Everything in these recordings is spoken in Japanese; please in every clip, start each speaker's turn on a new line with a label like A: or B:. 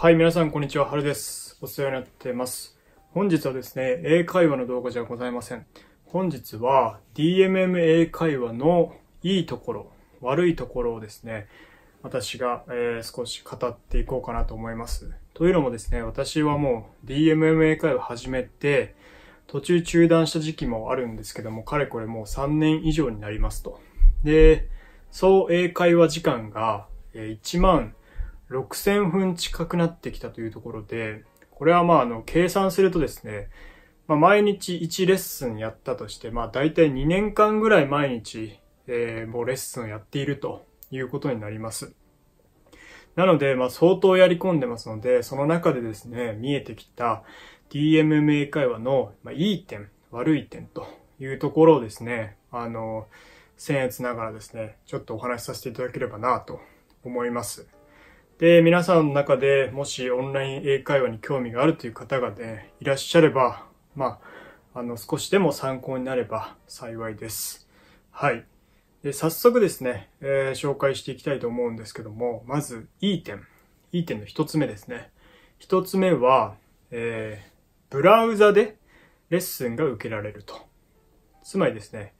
A: はい、皆さん、こんにちは。はるです。お世話になってます。本日はですね、英会話の動画じゃございません。本日は、DMM 英会話のいいところ、悪いところをですね、私が、えー、少し語っていこうかなと思います。というのもですね、私はもう DMM 英会話始めて、途中中断した時期もあるんですけども、かれこれもう3年以上になりますと。で、総英会話時間が1万6000分近くなってきたというところで、これはまああの計算するとですね、まあ、毎日1レッスンやったとして、まあ大体2年間ぐらい毎日、えー、もうレッスンをやっているということになります。なので、まあ相当やり込んでますので、その中でですね、見えてきた DMMA 会話の、まあ、いい点、悪い点というところをですね、あの、僭越ながらですね、ちょっとお話しさせていただければなと思います。で、皆さんの中でもしオンライン英会話に興味があるという方がね、いらっしゃれば、まあ、あの、少しでも参考になれば幸いです。はい。で、早速ですね、えー、紹介していきたいと思うんですけども、まず、いい点。いい点の一つ目ですね。一つ目は、えー、ブラウザでレッスンが受けられると。つまりですね、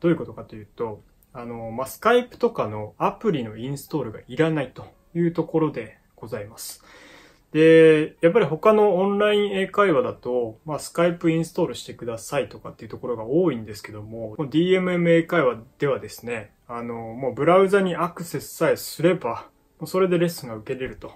A: どういうことかというと、あの、まあ、スカイプとかのアプリのインストールがいらないと。いうところでございます。で、やっぱり他のオンライン英会話だと、まあ、スカイプインストールしてくださいとかっていうところが多いんですけども、DMM 英会話ではですね、あの、もうブラウザにアクセスさえすれば、それでレッスンが受けれると。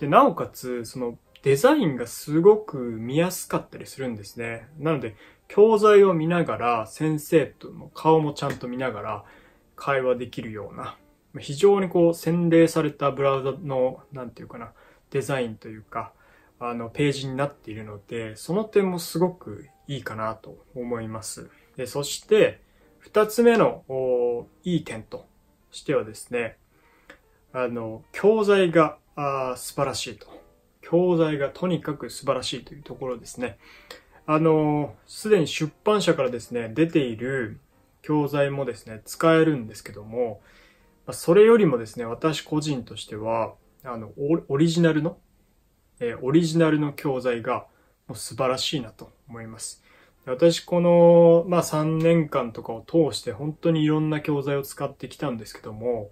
A: で、なおかつ、その、デザインがすごく見やすかったりするんですね。なので、教材を見ながら、先生との顔もちゃんと見ながら、会話できるような、非常にこう洗礼されたブラウザの、何て言うかな、デザインというか、あの、ページになっているので、その点もすごくいいかなと思います。で、そして、二つ目のいい点としてはですね、あの、教材があ素晴らしいと。教材がとにかく素晴らしいというところですね。あの、すでに出版社からですね、出ている教材もですね、使えるんですけども、まあ、それよりもですね、私個人としては、あの、オリジナルの、えー、オリジナルの教材がもう素晴らしいなと思います。私この、まあ、3年間とかを通して本当にいろんな教材を使ってきたんですけども、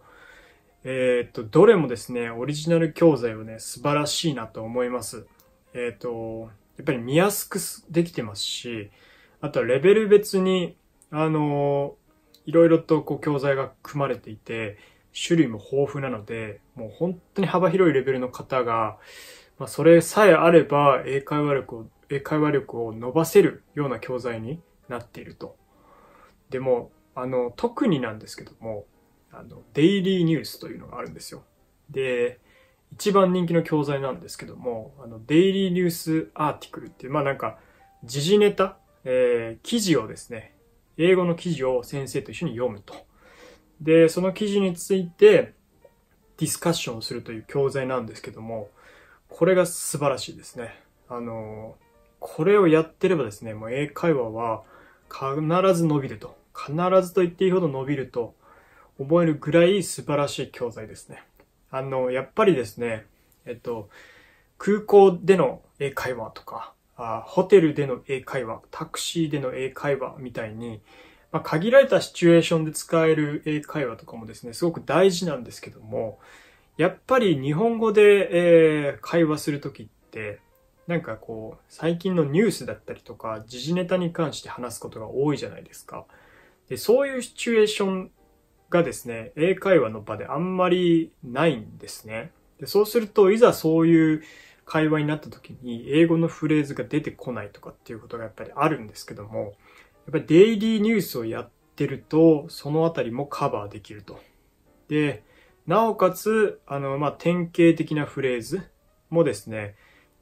A: えー、っと、どれもですね、オリジナル教材はね、素晴らしいなと思います。えー、っと、やっぱり見やすくできてますし、あとはレベル別に、あのいろいろとこう教材が組まれていて、種類も豊富なので、もう本当に幅広いレベルの方が、まあ、それさえあれば英会話力を、英会話力を伸ばせるような教材になっていると。でも、あの、特になんですけども、あの、デイリーニュースというのがあるんですよ。で、一番人気の教材なんですけども、あの、デイリーニュースアーティクルっていう、まあなんか、時事ネタ、えー、記事をですね、英語の記事を先生と一緒に読むと。で、その記事についてディスカッションをするという教材なんですけども、これが素晴らしいですね。あの、これをやってればですね、もう英会話は必ず伸びると。必ずと言っていいほど伸びると思えるぐらい素晴らしい教材ですね。あの、やっぱりですね、えっと、空港での英会話とか、あホテルでの英会話、タクシーでの英会話みたいに、まあ、限られたシチュエーションで使える英会話とかもですね、すごく大事なんですけども、やっぱり日本語で、えー、会話するときって、なんかこう、最近のニュースだったりとか、時事ネタに関して話すことが多いじゃないですか。で、そういうシチュエーションがですね、英会話の場であんまりないんですね。でそうすると、いざそういう会話になった時に英語のフレーズが出てこないとかっていうことがやっぱりあるんですけども、やっぱりデイリーニュースをやってると、そのあたりもカバーできると。で、なおかつ、あの、ま典型的なフレーズもですね、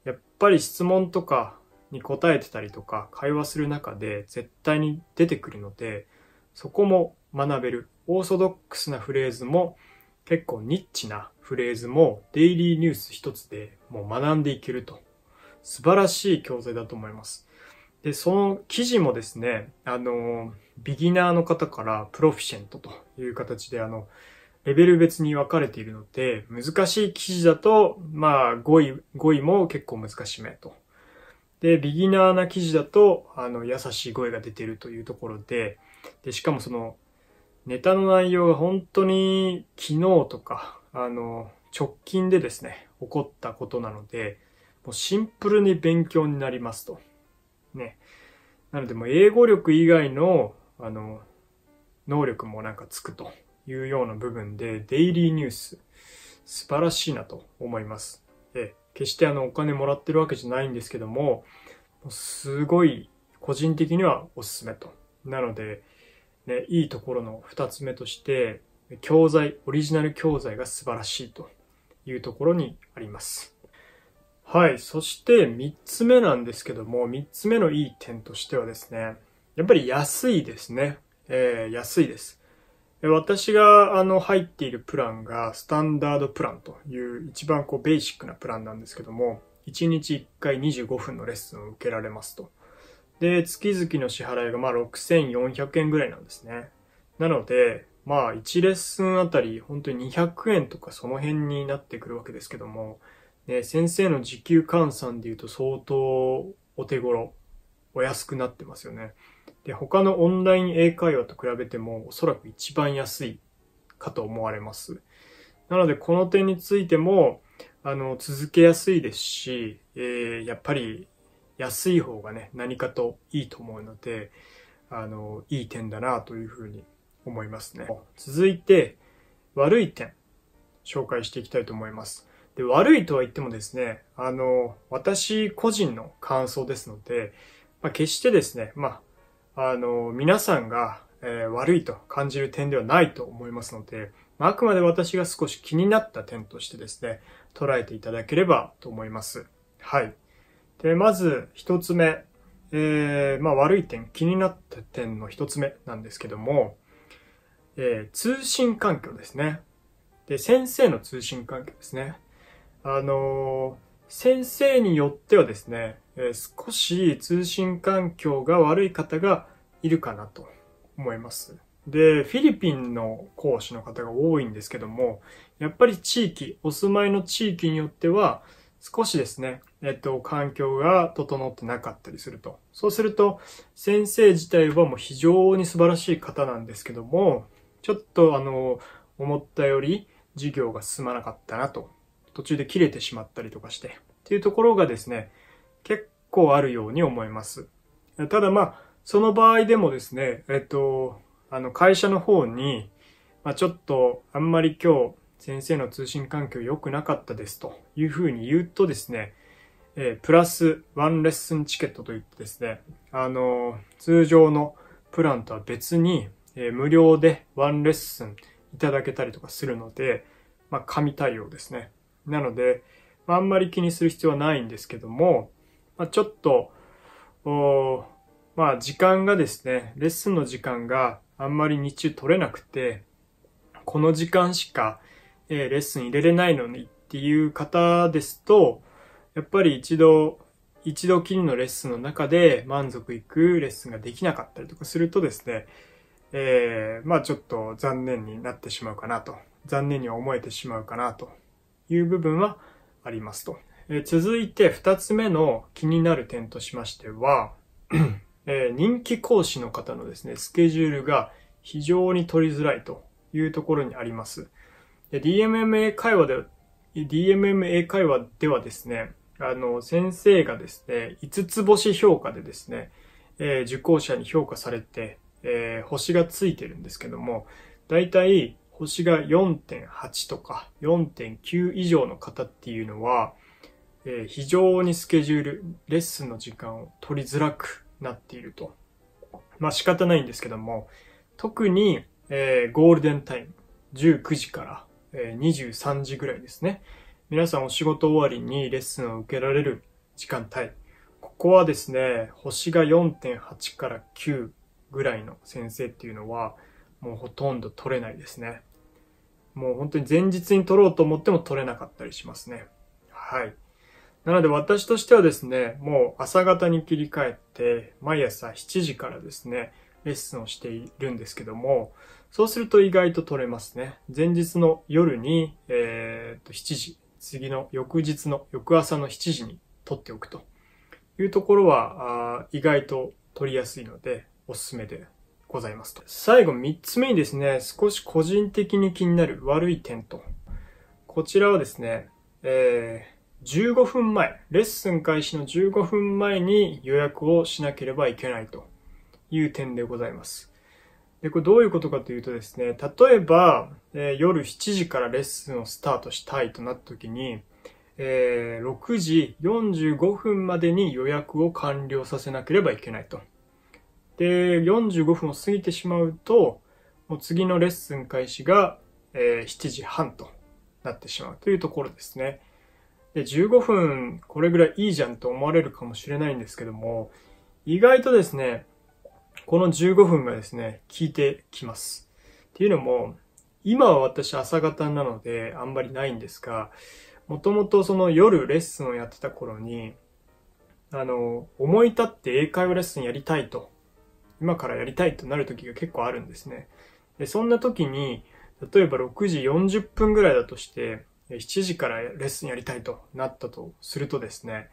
A: やっぱり質問とかに答えてたりとか、会話する中で絶対に出てくるので、そこも学べる。オーソドックスなフレーズも結構ニッチなフレーズもデイリーニュース一つでもう学んでいけると。素晴らしい教材だと思います。で、その記事もですね、あの、ビギナーの方からプロフィシェントという形で、あの、レベル別に分かれているので、難しい記事だと、まあ、5位、5位も結構難しめと。で、ビギナーな記事だと、あの、優しい声が出てるというところで、で、しかもその、ネタの内容が本当に昨日とか、あの、直近でですね、起こったことなので、もうシンプルに勉強になりますと。ね。なのでもう英語力以外の、あの、能力もなんかつくというような部分で、デイリーニュース、素晴らしいなと思います。で、決してあの、お金もらってるわけじゃないんですけども、もすごい個人的にはおすすめと。なので、ね、いいところの2つ目として、教材、オリジナル教材が素晴らしいというところにあります。はい。そして3つ目なんですけども、3つ目のいい点としてはですね、やっぱり安いですね。えー、安いです。私があの入っているプランがスタンダードプランという一番こうベーシックなプランなんですけども、1日1回25分のレッスンを受けられますと。で、月々の支払いがまあ6400円ぐらいなんですね。なので、まあ1レッスンあたり本当に200円とかその辺になってくるわけですけども、ね、先生の時給換算で言うと相当お手頃、お安くなってますよね。で、他のオンライン英会話と比べてもおそらく一番安いかと思われます。なのでこの点についても、あの、続けやすいですし、えー、やっぱり安い方がね、何かといいと思うので、あの、いい点だなというふうに思いますね。続いて、悪い点、紹介していきたいと思います。で、悪いとは言ってもですね、あの、私個人の感想ですので、まあ、決してですね、まあ、あの、皆さんが、えー、悪いと感じる点ではないと思いますので、まあ、あくまで私が少し気になった点としてですね、捉えていただければと思います。はい。で、まず一つ目、えー、まあ悪い点、気になった点の一つ目なんですけども、えー、通信環境ですね。で、先生の通信環境ですね。あのー、先生によってはですね、えー、少し通信環境が悪い方がいるかなと思います。で、フィリピンの講師の方が多いんですけども、やっぱり地域、お住まいの地域によっては、少しですね、えっと、環境が整ってなかったりすると。そうすると、先生自体はもう非常に素晴らしい方なんですけども、ちょっとあの、思ったより授業が進まなかったなと。途中で切れてしまったりとかして。っていうところがですね、結構あるように思います。ただまあ、その場合でもですね、えっと、あの、会社の方に、まあ、ちょっと、あんまり今日、先生の通信環境良くなかったですというふうに言うとですね、えー、プラスワンレッスンチケットといってですね、あのー、通常のプランとは別に、えー、無料でワンレッスンいただけたりとかするので、まあ、神対応ですね。なので、まあ、あんまり気にする必要はないんですけども、まあ、ちょっと、おまあ、時間がですね、レッスンの時間があんまり日中取れなくて、この時間しか、えー、レッスン入れれないのにっていう方ですと、やっぱり一度、一度きりのレッスンの中で満足いくレッスンができなかったりとかするとですね、えー、まあちょっと残念になってしまうかなと、残念に思えてしまうかなという部分はありますと。えー、続いて二つ目の気になる点としましては、えー、人気講師の方のですね、スケジュールが非常に取りづらいというところにあります。DMMA 会話で、DMMA 会話ではですね、あの、先生がですね、5つ星評価でですね、えー、受講者に評価されて、えー、星がついてるんですけども、だいたい星が4.8とか4.9以上の方っていうのは、えー、非常にスケジュール、レッスンの時間を取りづらくなっていると。まあ仕方ないんですけども、特に、えー、ゴールデンタイム、19時から、えー、23時ぐらいですね。皆さんお仕事終わりにレッスンを受けられる時間帯。ここはですね、星が4.8から9ぐらいの先生っていうのは、もうほとんど取れないですね。もう本当に前日に取ろうと思っても取れなかったりしますね。はい。なので私としてはですね、もう朝方に切り替えて、毎朝7時からですね、レッスンをしているんですけども、そうすると意外と取れますね。前日の夜に、えー、っと、7時次の翌日の翌朝の7時に取っておくというところは、意外と取りやすいので、おすすめでございますと。最後3つ目にですね、少し個人的に気になる悪い点と。こちらはですね、えー、15分前、レッスン開始の15分前に予約をしなければいけないという点でございます。で、これどういうことかというとですね、例えば、えー、夜7時からレッスンをスタートしたいとなった時に、えー、6時45分までに予約を完了させなければいけないと。で、45分を過ぎてしまうと、もう次のレッスン開始が、えー、7時半となってしまうというところですね。で、15分これぐらいいいじゃんと思われるかもしれないんですけども、意外とですね、この15分がですね、効いてきます。っていうのも、今は私朝方なのであんまりないんですが、もともとその夜レッスンをやってた頃に、あの、思い立って英会話レッスンやりたいと、今からやりたいとなる時が結構あるんですね。で、そんな時に、例えば6時40分ぐらいだとして、7時からレッスンやりたいとなったとするとですね、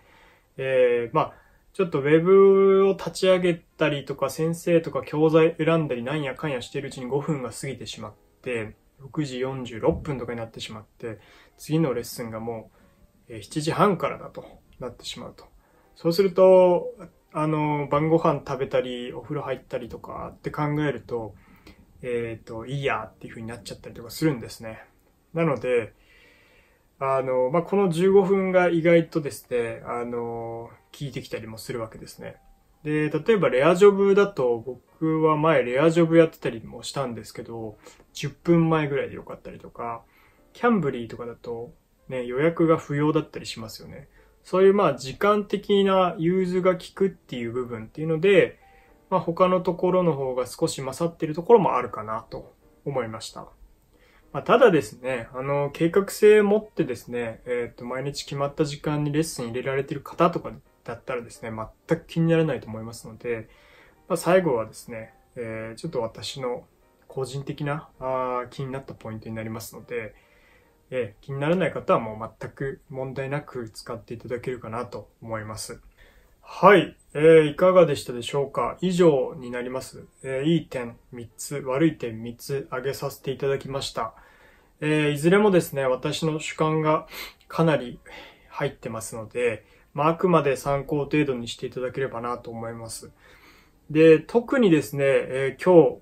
A: えー、まあ、ちょっとウェブを立ち上げたりとか、先生とか教材選んだりなんやかんやしてるうちに5分が過ぎてしまって、6時46分とかになってしまって、次のレッスンがもう7時半からだとなってしまうと。そうすると、あの、晩ご飯食べたり、お風呂入ったりとかって考えると、えっ、ー、と、いいやっていう風になっちゃったりとかするんですね。なので、あの、まあ、この15分が意外とですね、あの、聞いてきたりもするわけですね。で、例えばレアジョブだと、僕は前レアジョブやってたりもしたんですけど、10分前ぐらいでよかったりとか、キャンブリーとかだと、ね、予約が不要だったりしますよね。そういうま時間的な融通が効くっていう部分っていうので、まあ、他のところの方が少し勝ってるところもあるかなと思いました。まあ、ただですね、あの、計画性持ってですね、えっ、ー、と、毎日決まった時間にレッスン入れられてる方とかだったらですね、全く気にならないと思いますので、まあ、最後はですね、えー、ちょっと私の個人的なあ気になったポイントになりますので、えー、気にならない方はもう全く問題なく使っていただけるかなと思います。はい。えー、いかがでしたでしょうか以上になります。えー、いい点3つ、悪い点3つ挙げさせていただきました。えー、いずれもですね、私の主観がかなり入ってますので、まあ、あくまで参考程度にしていただければなと思います。で、特にですね、えー、今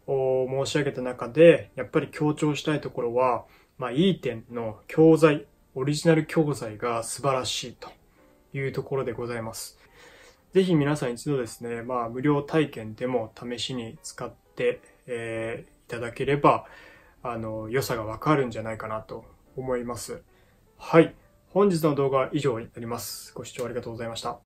A: 日申し上げた中で、やっぱり強調したいところは、まあ、いい点の教材、オリジナル教材が素晴らしいというところでございます。ぜひ皆さん一度ですね、まあ、無料体験でも試しに使って、えー、いただければ、あの、良さがわかるんじゃないかなと思います。はい。本日の動画は以上になります。ご視聴ありがとうございました。